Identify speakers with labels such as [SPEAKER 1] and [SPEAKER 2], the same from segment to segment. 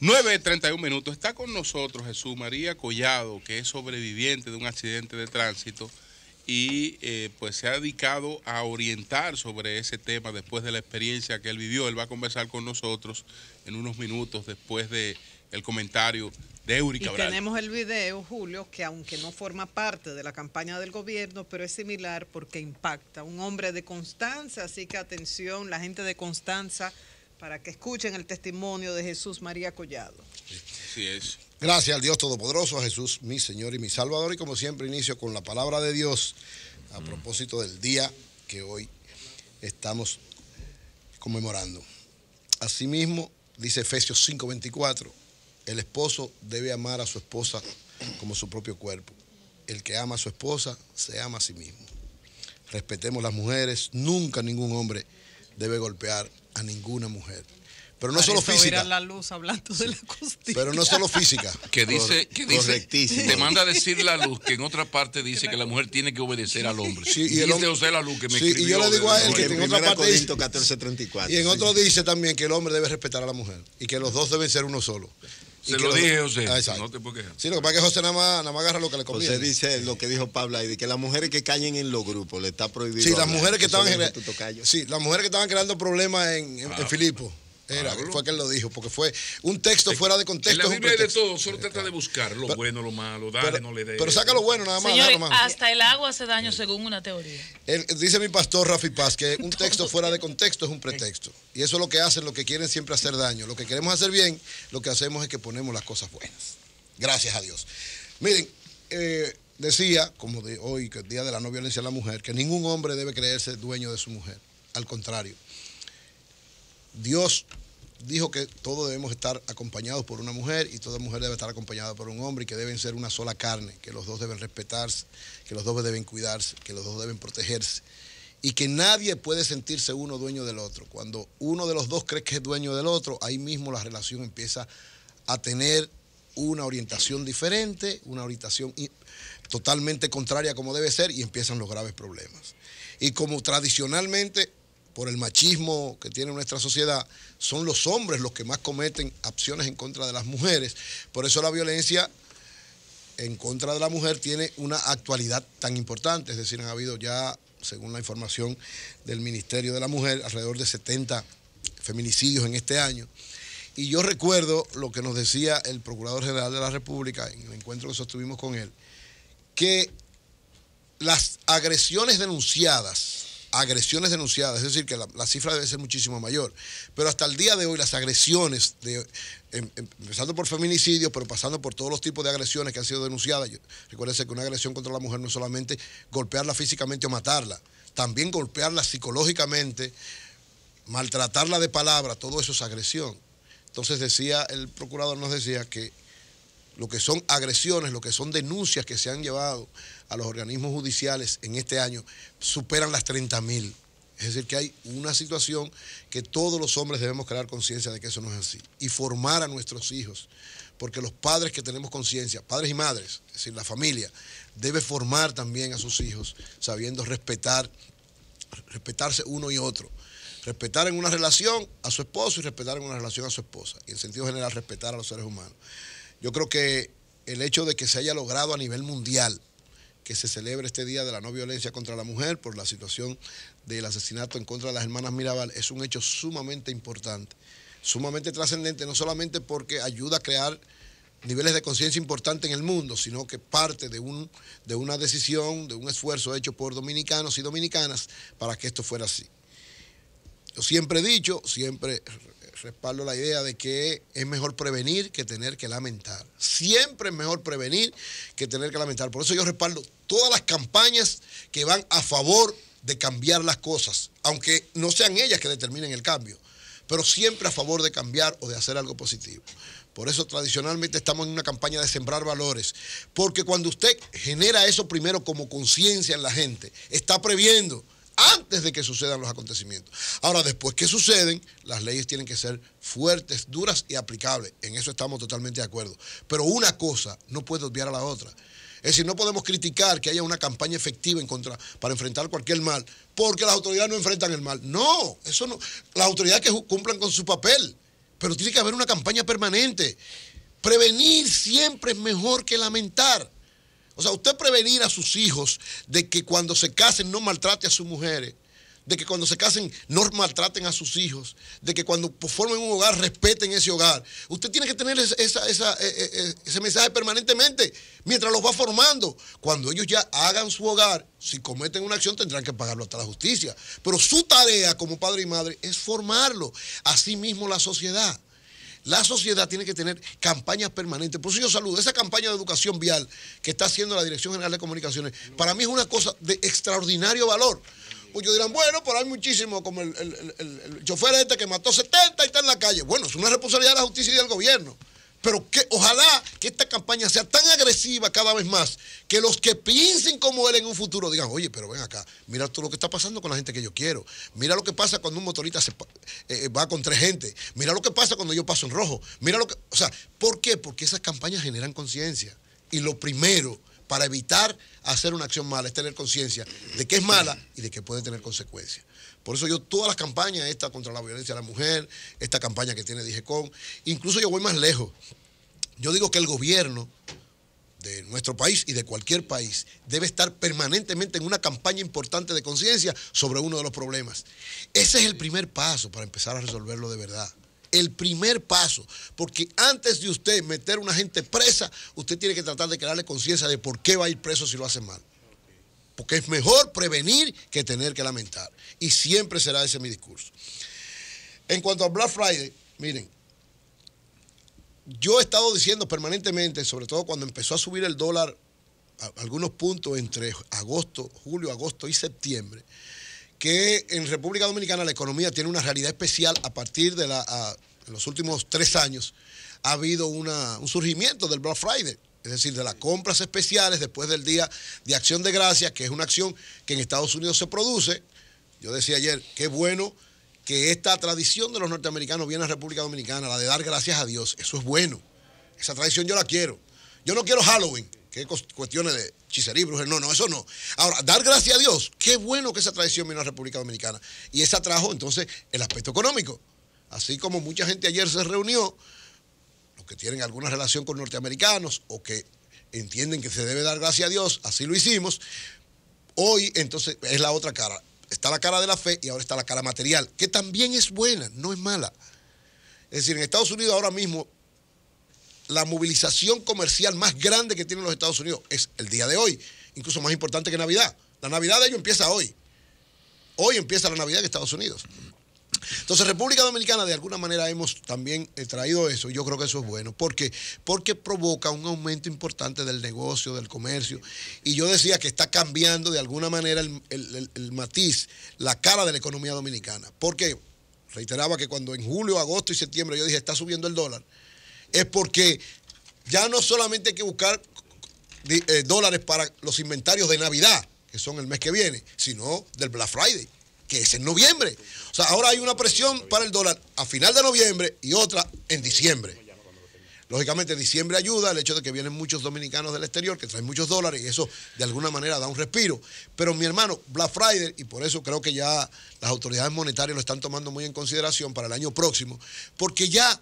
[SPEAKER 1] 9.31 minutos. Está con nosotros Jesús María Collado, que es sobreviviente de un accidente de tránsito y eh, pues se ha dedicado a orientar sobre ese tema después de la experiencia que él vivió. Él va a conversar con nosotros en unos minutos después de comentario de Eurica Cabral. Y tenemos el video, Julio, que aunque no forma parte de la campaña del gobierno, pero es similar porque impacta. Un hombre de Constanza, así que atención, la gente de Constanza para que escuchen el testimonio de Jesús María Collado. es. Gracias al Dios Todopoderoso, a Jesús, mi Señor y mi Salvador. Y como siempre, inicio con la palabra de Dios a mm. propósito del día que hoy estamos conmemorando. Asimismo, dice Efesios 5:24, el esposo debe amar a su esposa como su propio cuerpo. El que ama a su esposa se ama a sí mismo. Respetemos las mujeres, nunca ningún hombre debe golpear a ninguna mujer. Pero no solo física. Pero no solo física. Que dice, que dice, te manda a decir la luz, que en otra parte dice que la mujer tiene que obedecer al hombre. Sí, y el la luz que me Y yo le digo a él que en otra parte dice, 14, y en otro dice también que el hombre debe respetar a la mujer y que los dos deben ser uno solo. Se lo, dije, José. Ah, no te puedo quejar. Sí, lo que pasa es que José nada más, nada agarra lo que le conviene. José dice lo que dijo Pablo ahí, de que las mujeres que callen en los grupos le está prohibido. Sí, las mujeres que estaban Sí, las mujeres que estaban creando problemas en, en Filipo. Era, fue que lo dijo, porque fue un texto fuera de contexto. En la de todo, solo trata de buscar lo bueno, lo malo, dale, no le dé. Pero saca lo bueno, nada más. Hasta el agua hace daño según una teoría. dice mi pastor Rafi Paz que un texto fuera de contexto es un pretexto. Y eso es lo que hacen, lo que quieren siempre hacer daño. Lo que queremos hacer bien, lo que hacemos es que ponemos las cosas buenas. Gracias a Dios. Miren, eh, decía, como de hoy, que el Día de la No Violencia a la Mujer, que ningún hombre debe creerse dueño de su mujer. Al contrario Dios dijo que todos debemos estar acompañados por una mujer y toda mujer debe estar acompañada por un hombre y que deben ser una sola carne, que los dos deben respetarse, que los dos deben cuidarse, que los dos deben protegerse y que nadie puede sentirse uno dueño del otro. Cuando uno de los dos cree que es dueño del otro, ahí mismo la relación empieza a tener una orientación diferente, una orientación totalmente contraria como debe ser y empiezan los graves problemas. Y como tradicionalmente por el machismo que tiene nuestra sociedad, son los hombres los que más cometen acciones en contra de las mujeres. Por eso la violencia en contra de la mujer tiene una actualidad tan importante. Es decir, han habido ya, según la información del Ministerio de la Mujer, alrededor de 70 feminicidios en este año. Y yo recuerdo lo que nos decía el Procurador General de la República en el encuentro que sostuvimos con él, que las agresiones denunciadas agresiones denunciadas, es decir, que la, cifra debe ser muchísimo mayor. Pero hasta el día de hoy las agresiones, de, em, em, empezando por feminicidio, pero pasando por todos los tipos de agresiones que han sido denunciadas, recuérdense que una agresión contra la mujer no es solamente golpearla físicamente o matarla, también golpearla psicológicamente, maltratarla de palabra, todo eso es agresión. Entonces decía, el procurador nos decía que lo que son agresiones, lo que son denuncias que se han llevado a los organismos judiciales en este año, superan las 30 mil. Es decir, que hay una situación que todos los hombres debemos crear conciencia de que eso no es así y formar a nuestros hijos, porque los padres que tenemos conciencia, padres y madres, es decir, la familia, debe formar también a sus hijos sabiendo respetar, respetarse uno y otro respetar en una relación a su esposo y respetar en una relación a su esposa. Y en sentido general, respetar a los seres humanos. Yo creo que el hecho de que se haya logrado a nivel mundial que se celebre este Día de la No Violencia contra la Mujer por la situación del asesinato en contra de las hermanas Mirabal es un hecho sumamente importante, sumamente trascendente, no solamente porque ayuda a crear niveles de conciencia importante en el mundo, sino que parte de, un, de una decisión, de un esfuerzo hecho por dominicanos y dominicanas para que esto fuera así. Yo siempre he dicho, siempre respaldo la idea de que es mejor prevenir que tener que lamentar. Siempre es mejor prevenir que tener que lamentar. Por eso yo respaldo todas las campañas que van a favor de cambiar las cosas, aunque no sean ellas que determinen el cambio, pero siempre a favor de cambiar o de hacer algo positivo. Por eso tradicionalmente estamos en una campaña de sembrar valores, porque cuando usted genera eso primero como conciencia en la gente, está previendo antes de que sucedan los acontecimientos. Ahora, después que suceden, las leyes tienen que ser fuertes, duras y aplicables. En eso estamos totalmente de acuerdo. Pero una cosa no puede obviar a la otra. Es decir, no podemos criticar que haya una campaña efectiva en contra para enfrentar cualquier mal, porque las autoridades no enfrentan el mal. No, eso no. Las autoridades que cumplan con su papel, pero tiene que haber una campaña permanente. Prevenir siempre es mejor que lamentar. O sea, usted prevenir a sus hijos de que cuando se casen no maltrate a sus mujeres, de que cuando se casen no maltraten a sus hijos, de que cuando pues, formen un hogar respeten ese hogar. Usted tiene que tener eh, eh, eh, ese mensaje permanentemente mientras los va formando. Cuando ellos ya hagan su hogar, si cometen una acción tendrán que pagarlo hasta la justicia. Pero su tarea como padre y madre es formarlo, así mismo la sociedad. La sociedad tiene que tener campañas permanentes. Por eso yo saludo esa campaña de educación vial que está haciendo la Dirección General de Comunicaciones. Para mí es una cosa de extraordinario valor. Pues yo dirán, bueno, pero hay muchísimo, como el, el, el, el chofer este que mató 70 y está en la calle. Bueno, es una responsabilidad de la justicia y del gobierno. Pero que ojalá que esta campaña sea tan agresiva cada vez más que los que piensen como él en un futuro digan, oye, pero ven acá, mira todo lo que está pasando con la gente que yo quiero. Mira lo que pasa cuando un motorista se, eh, eh, va con tres gente. Mira lo que pasa cuando yo paso en rojo. Mira lo que. O sea, ¿por qué? Porque esas campañas generan conciencia. Y lo primero para evitar hacer una acción mala es tener conciencia de que es mala y de que puede tener consecuencias. Por eso yo todas las campañas, esta contra la violencia a la mujer, esta campaña que tiene DIGECON, incluso yo voy más lejos. Yo digo que el gobierno de nuestro país y de cualquier país debe estar permanentemente en una campaña importante de conciencia sobre uno de los problemas. Ese es el primer paso para empezar a resolverlo de verdad. El primer paso, porque antes de usted meter a una gente presa, usted tiene que tratar de crearle conciencia de por qué va a ir preso si lo hace mal porque es mejor prevenir que tener que lamentar. Y siempre será ese mi discurso. En cuanto a Black Friday, miren, yo he estado diciendo permanentemente, sobre todo cuando empezó a subir el dólar algunos puntos entre agosto, julio, agosto y septiembre, que en República Dominicana la economía tiene una realidad especial a partir de los últimos tres años. Ha habido un surgimiento del Black Friday es decir, de las compras especiales después del día de acción de gracias, que es una acción que en Estados Unidos se produce. Yo decía ayer, qué bueno que esta tradición de los norteamericanos viene a República Dominicana, la de dar gracias a Dios. Eso es bueno. Esa tradición yo la quiero. Yo no quiero Halloween, que es cuestiones de brujería. No, no, eso no. Ahora, dar gracias a Dios. Qué bueno que esa tradición viene a la República Dominicana. Y esa trajo entonces el aspecto económico. Así como mucha gente ayer se reunió que tienen alguna relación con norteamericanos o que entienden que se debe dar gracias a Dios, así lo hicimos. Hoy entonces es la otra cara. Está la cara de la fe y ahora está la cara material, que también es buena, no es mala. Es decir, en Estados Unidos ahora mismo la movilización comercial más grande que tienen los Estados Unidos es el día de hoy, incluso más importante que Navidad. La Navidad de ellos empieza hoy. Hoy empieza la Navidad en Estados Unidos. Entonces, República Dominicana, de alguna manera hemos también eh, traído eso, y yo creo que eso es bueno. ¿Por Porque provoca un aumento importante del negocio, del comercio. Y yo decía que está cambiando de alguna manera el, matiz, la cara de la economía dominicana. Porque, reiteraba que cuando en julio, agosto y septiembre yo dije, está subiendo el dólar, es porque ya no solamente hay que buscar eh, dólares para los inventarios de Navidad, que son el mes que viene, sino del Black Friday que es en noviembre. O sea, ahora hay una presión para el dólar a final de noviembre y otra en diciembre. Lógicamente, diciembre ayuda el hecho de que vienen muchos dominicanos del exterior que traen muchos dólares y eso de alguna manera da un respiro. Pero mi hermano, Black Friday, y por eso creo que ya las autoridades monetarias lo están tomando muy en consideración para el año próximo, porque ya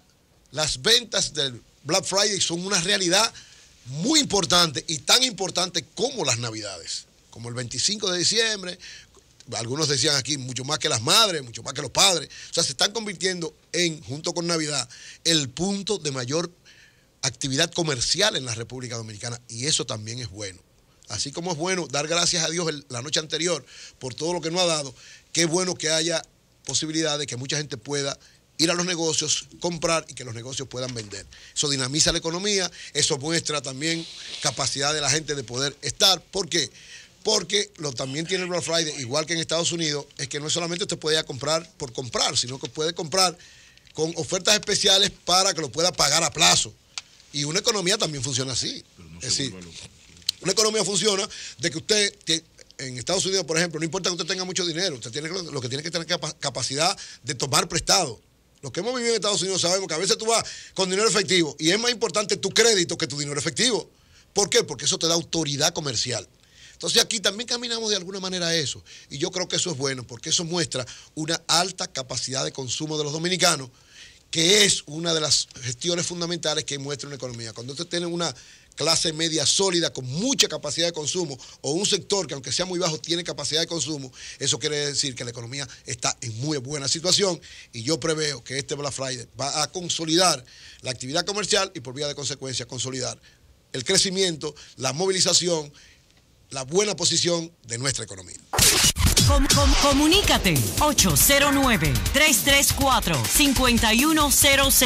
[SPEAKER 1] las ventas del Black Friday son una realidad muy importante y tan importante como las Navidades, como el 25 de diciembre, algunos decían aquí, mucho más que las madres, mucho más que los padres. O sea, se están convirtiendo en, junto con Navidad, el punto de mayor actividad comercial en la República Dominicana. Y eso también es bueno. Así como es bueno dar gracias a Dios la noche anterior por todo lo que nos ha dado, qué bueno que haya posibilidad de que mucha gente pueda ir a los negocios, comprar y que los negocios puedan vender. Eso dinamiza la economía, eso muestra también capacidad de la gente de poder estar. ¿Por qué? Porque porque lo también tiene el Black Friday, igual que en Estados Unidos, es que no solamente usted puede comprar por comprar, sino que puede comprar con ofertas especiales para que lo pueda pagar a plazo. Y una economía también funciona así. es decir, una economía funciona de que usted en Estados Unidos, por ejemplo, no importa que usted tenga mucho dinero, usted tiene lo que tiene que tener capacidad de tomar prestado. Los que hemos vivido en Estados Unidos sabemos que a veces tú vas con dinero efectivo y es más importante tu crédito que tu dinero efectivo. ¿Por qué? Porque eso te da autoridad comercial. Entonces aquí también caminamos de alguna manera a eso. Y yo creo que eso es bueno, porque eso muestra una alta capacidad de consumo de los dominicanos, que es una de las gestiones fundamentales que muestra una economía. Cuando usted tiene una clase media sólida con mucha capacidad de consumo o un sector que aunque sea muy bajo tiene capacidad de consumo, eso quiere decir que la economía está en muy buena situación y yo preveo que este Black Friday va a consolidar la actividad comercial y por vía de consecuencia consolidar el crecimiento, la movilización, la buena posición de nuestra economía. comunícate 809 334 5100